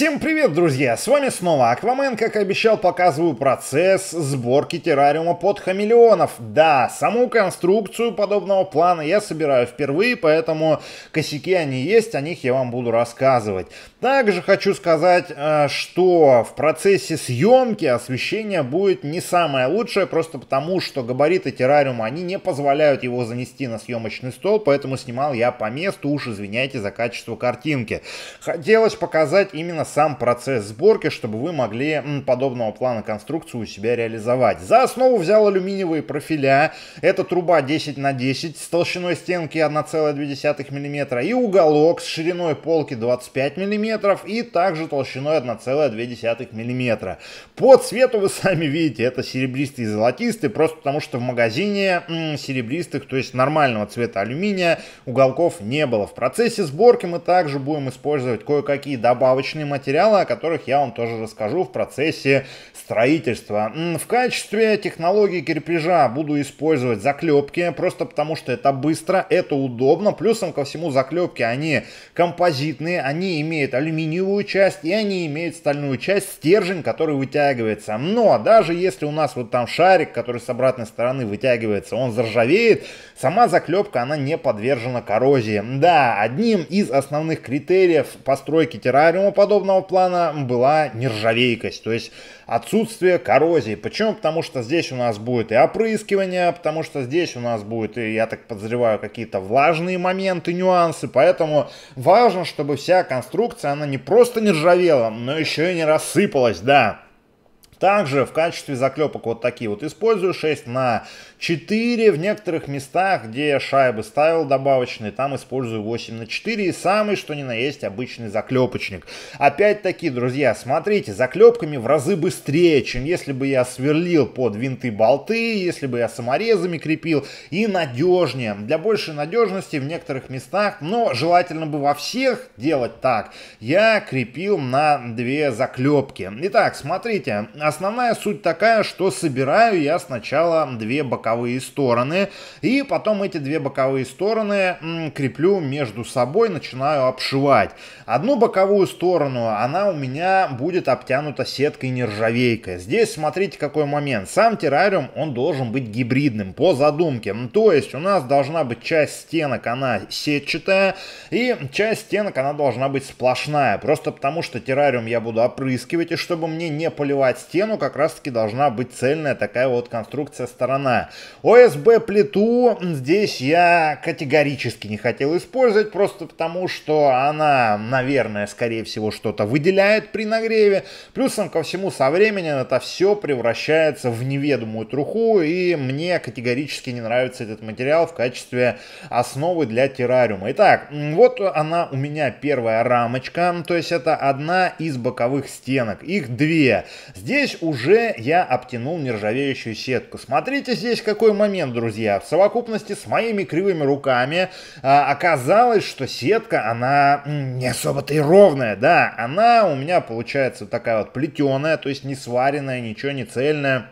Всем привет, друзья! С вами снова Аквамен. Как обещал, показываю процесс сборки террариума под хамелеонов. Да, саму конструкцию подобного плана я собираю впервые, поэтому косяки они есть, о них я вам буду рассказывать. Также хочу сказать, э, что в процессе съемки освещение будет не самое лучшее, просто потому что габариты террариума, они не позволяют его занести на съемочный стол, поэтому снимал я по месту, уж извиняйте за качество картинки. Хотелось показать именно сам процесс сборки, чтобы вы могли подобного плана конструкцию у себя реализовать. За основу взял алюминиевые профиля. Это труба 10 на 10 с толщиной стенки 1,2 мм и уголок с шириной полки 25 мм и также толщиной 1,2 мм. По цвету вы сами видите, это серебристый и золотистый, просто потому что в магазине серебристых, то есть нормального цвета алюминия, уголков не было. В процессе сборки мы также будем использовать кое-какие добавочные материалы, материалы, о которых я вам тоже расскажу в процессе строительства. В качестве технологии кирпижа буду использовать заклепки, просто потому что это быстро, это удобно. Плюсом ко всему заклепки, они композитные, они имеют алюминиевую часть и они имеют стальную часть, стержень, который вытягивается. Но даже если у нас вот там шарик, который с обратной стороны вытягивается, он заржавеет, сама заклепка, она не подвержена коррозии. Да, одним из основных критериев постройки террариума подобного водного плана была нержавейкость, то есть отсутствие коррозии. Почему? Потому что здесь у нас будет и опрыскивание, потому что здесь у нас будет, и, я так подозреваю, какие-то влажные моменты, нюансы. Поэтому важно, чтобы вся конструкция, она не просто не ржавела, но еще и не рассыпалась, да. Также в качестве заклепок вот такие вот использую. 6 на 4. В некоторых местах, где шайбы ставил добавочные, там использую 8 на 4. И самый, что ни на есть, обычный заклепочник. Опять-таки, друзья, смотрите, заклепками в разы быстрее, чем если бы я сверлил под винты-болты, если бы я саморезами крепил. И надежнее. Для большей надежности в некоторых местах, но желательно бы во всех делать так, я крепил на две заклепки. Итак, смотрите, основная суть такая, что собираю я сначала две боковые стороны, и потом эти две боковые стороны м, креплю между собой, начинаю обшивать. Одну боковую сторону, она у меня будет обтянута сеткой нержавейкой. Здесь смотрите какой момент. Сам террариум, он должен быть гибридным по задумке. То есть у нас должна быть часть стенок, она сетчатая, и часть стенок, она должна быть сплошная. Просто потому, что террариум я буду опрыскивать, и чтобы мне не поливать стенки, стену как раз-таки должна быть цельная такая вот конструкция сторона. ОСБ плиту здесь я категорически не хотел использовать, просто потому что она, наверное, скорее всего, что-то выделяет при нагреве. Плюсом ко всему, со временем это все превращается в неведомую труху, и мне категорически не нравится этот материал в качестве основы для террариума. Итак, вот она у меня первая рамочка, то есть это одна из боковых стенок, их две. Здесь Здесь уже я обтянул нержавеющую сетку. Смотрите здесь какой момент, друзья. В совокупности с моими кривыми руками а, оказалось, что сетка, она не особо-то и ровная, да. Она у меня получается такая вот плетеная, то есть не сваренная, ничего не цельная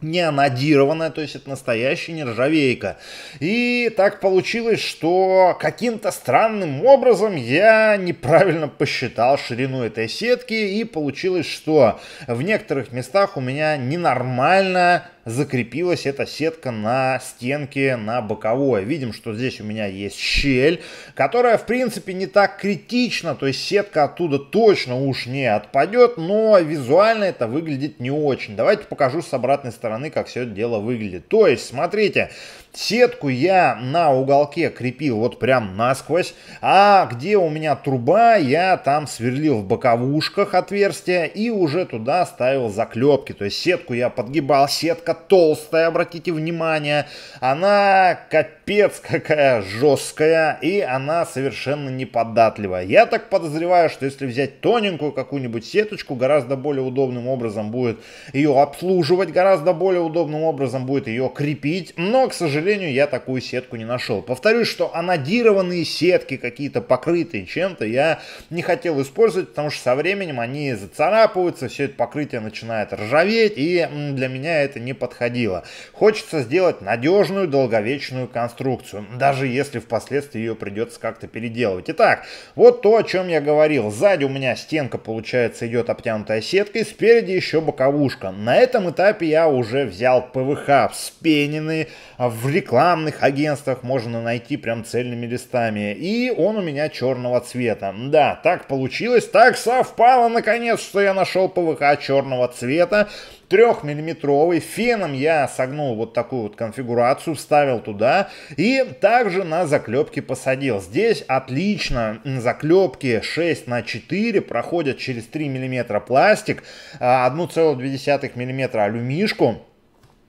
не анодированная, то есть это настоящая нержавейка. И так получилось, что каким-то странным образом я неправильно посчитал ширину этой сетки, и получилось, что в некоторых местах у меня ненормальная закрепилась эта сетка на стенке на боковое. Видим, что здесь у меня есть щель, которая в принципе не так критична, то есть сетка оттуда точно уж не отпадет, но визуально это выглядит не очень. Давайте покажу с обратной стороны, как все это дело выглядит. То есть, смотрите, Сетку я на уголке крепил вот прям насквозь, а где у меня труба, я там сверлил в боковушках отверстия и уже туда ставил заклепки. То есть сетку я подгибал, сетка толстая, обратите внимание, она капец какая жесткая и она совершенно неподатливая. Я так подозреваю, что если взять тоненькую какую-нибудь сеточку, гораздо более удобным образом будет ее обслуживать, гораздо более удобным образом будет ее крепить, но, к сожалению, сожалению, я такую сетку не нашел. Повторюсь, что анодированные сетки какие-то покрытые чем-то я не хотел использовать, потому что со временем они зацарапываются, все это покрытие начинает ржаветь, и для меня это не подходило. Хочется сделать надежную, долговечную конструкцию, даже если впоследствии ее придется как-то переделывать. Итак, вот то, о чем я говорил. Сзади у меня стенка, получается, идет обтянутая сеткой, спереди еще боковушка. На этом этапе я уже взял ПВХ вспененный в в рекламных агентствах можно найти прям цельными листами. И он у меня черного цвета. Да, так получилось, так совпало наконец, что я нашел ПВХ черного цвета. Трехмиллиметровый. Феном я согнул вот такую вот конфигурацию, вставил туда и также на заклепки посадил. Здесь отлично заклепки 6 на 4 проходят через 3 миллиметра пластик, 1,2 а миллиметра алюмишку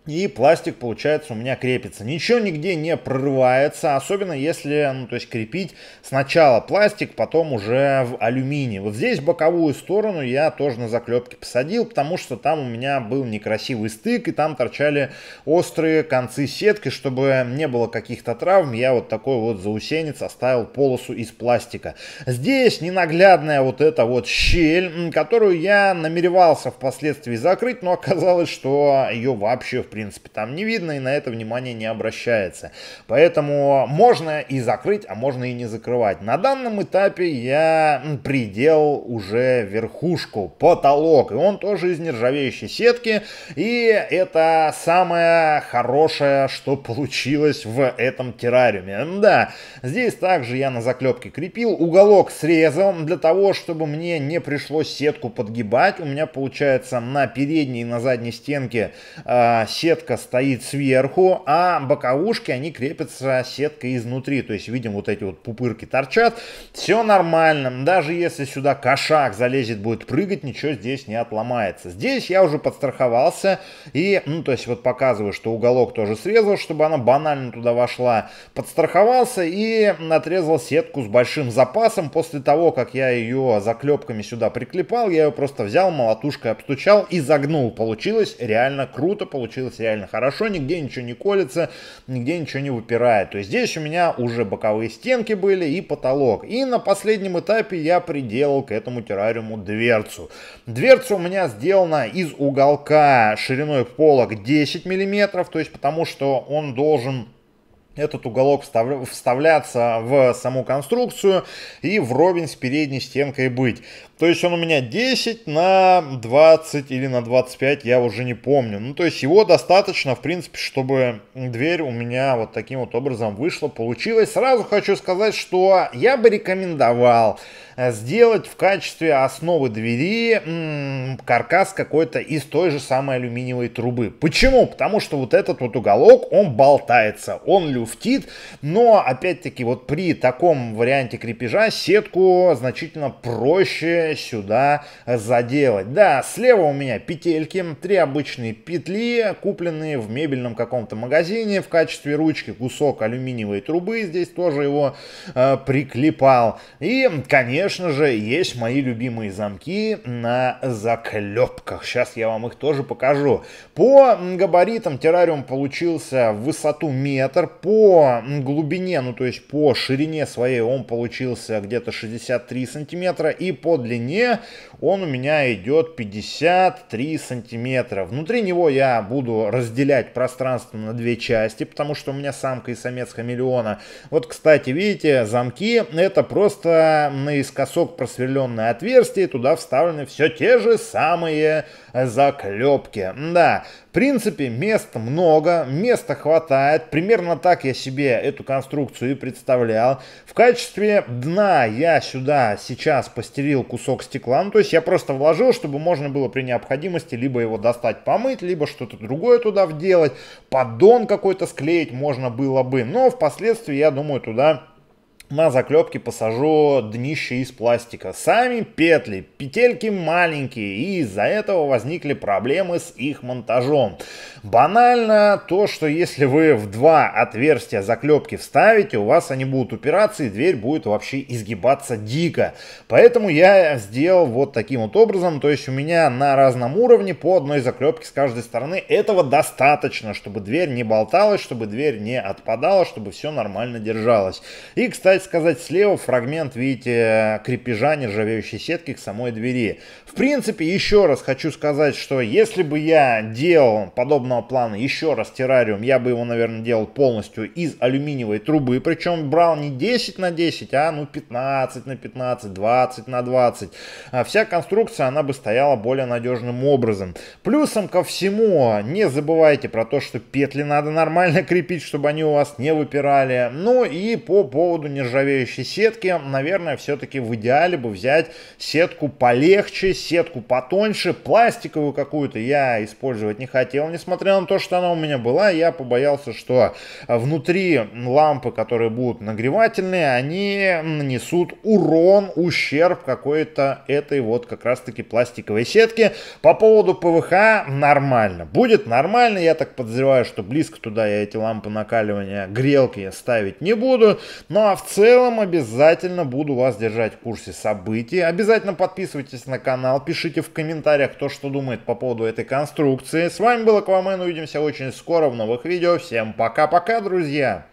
и пластик, получается, у меня крепится. Ничего нигде не прорывается, особенно если, ну, то есть крепить сначала пластик, потом уже в алюминий. Вот здесь боковую сторону я тоже на заклепке посадил, потому что там у меня был некрасивый стык, и там торчали острые концы сетки, чтобы не было каких-то травм, я вот такой вот заусенец оставил полосу из пластика. Здесь ненаглядная вот эта вот щель, которую я намеревался впоследствии закрыть, но оказалось, что ее вообще в принципе принципе, там не видно и на это внимание не обращается. Поэтому можно и закрыть, а можно и не закрывать. На данном этапе я предел уже верхушку, потолок. И он тоже из нержавеющей сетки. И это самое хорошее, что получилось в этом террариуме. Да, здесь также я на заклепке крепил. Уголок срезал для того, чтобы мне не пришлось сетку подгибать. У меня получается на передней и на задней стенке э, сетка сетка стоит сверху, а боковушки, они крепятся сеткой изнутри. То есть видим вот эти вот пупырки торчат. Все нормально. Даже если сюда кошак залезет, будет прыгать, ничего здесь не отломается. Здесь я уже подстраховался. И, ну, то есть вот показываю, что уголок тоже срезал, чтобы она банально туда вошла. Подстраховался и отрезал сетку с большим запасом. После того, как я ее заклепками сюда приклепал, я ее просто взял, молотушкой обстучал и загнул. Получилось реально круто, получилось получилось реально хорошо, нигде ничего не колется, нигде ничего не выпирает. То есть здесь у меня уже боковые стенки были и потолок. И на последнем этапе я приделал к этому террариуму дверцу. Дверца у меня сделана из уголка шириной полок 10 мм, то есть потому что он должен этот уголок встав... вставляться в саму конструкцию и вровень с передней стенкой быть. То есть он у меня 10 на 20 или на 25, я уже не помню. Ну, то есть его достаточно, в принципе, чтобы дверь у меня вот таким вот образом вышла, получилась. Сразу хочу сказать, что я бы рекомендовал э, сделать в качестве основы двери каркас какой-то из той же самой алюминиевой трубы. Почему? Потому что вот этот вот уголок, он болтается, он люфтится муфтит, но опять-таки вот при таком варианте крепежа сетку значительно проще сюда заделать. Да, слева у меня петельки, три обычные петли, купленные в мебельном каком-то магазине в качестве ручки, кусок алюминиевой трубы, здесь тоже его э, приклепал. И, конечно же, есть мои любимые замки на заклепках. Сейчас я вам их тоже покажу. По габаритам террариум получился в высоту метр, по по глубине, ну то есть по ширине своей он получился где-то 63 сантиметра и по длине он у меня идет 53 сантиметра. Внутри него я буду разделять пространство на две части, потому что у меня самка и самец хамелеона. Вот, кстати, видите, замки это просто наискосок просверленное отверстие, туда вставлены все те же самые Э, заклепки. Да, в принципе, мест много, места хватает. Примерно так я себе эту конструкцию и представлял. В качестве дна я сюда сейчас постерил кусок стекла. Ну, то есть я просто вложил, чтобы можно было при необходимости либо его достать, помыть, либо что-то другое туда вделать. Поддон какой-то склеить можно было бы. Но впоследствии, я думаю, туда на заклепке посажу днище из пластика. Сами петли, петельки маленькие, и из-за этого возникли проблемы с их монтажом. Банально то, что если вы в два отверстия заклепки вставите, у вас они будут упираться, и дверь будет вообще изгибаться дико. Поэтому я сделал вот таким вот образом, то есть у меня на разном уровне по одной заклепке с каждой стороны. Этого достаточно, чтобы дверь не болталась, чтобы дверь не отпадала, чтобы все нормально держалось. И, кстати, кстати сказать, слева фрагмент, видите, крепежа нержавеющей сетки к самой двери. В принципе, еще раз хочу сказать, что если бы я делал подобного плана еще раз террариум, я бы его, наверное, делал полностью из алюминиевой трубы. Причем брал не 10 на 10, а ну 15 на 15, 20 на 20. А вся конструкция, она бы стояла более надежным образом. Плюсом ко всему, не забывайте про то, что петли надо нормально крепить, чтобы они у вас не выпирали. Ну и по поводу нержавеющей нержавеющей сетки, наверное, все-таки в идеале бы взять сетку полегче, сетку потоньше, пластиковую какую-то я использовать не хотел, несмотря на то, что она у меня была, я побоялся, что внутри лампы, которые будут нагревательные, они нанесут урон, ущерб какой-то этой вот как раз-таки пластиковой сетки. По поводу ПВХ нормально. Будет нормально, я так подозреваю, что близко туда я эти лампы накаливания грелки ставить не буду. Ну а в целом целом обязательно буду вас держать в курсе событий. Обязательно подписывайтесь на канал, пишите в комментариях, кто что думает по поводу этой конструкции. С вами был Аквамен, увидимся очень скоро в новых видео. Всем пока-пока, друзья!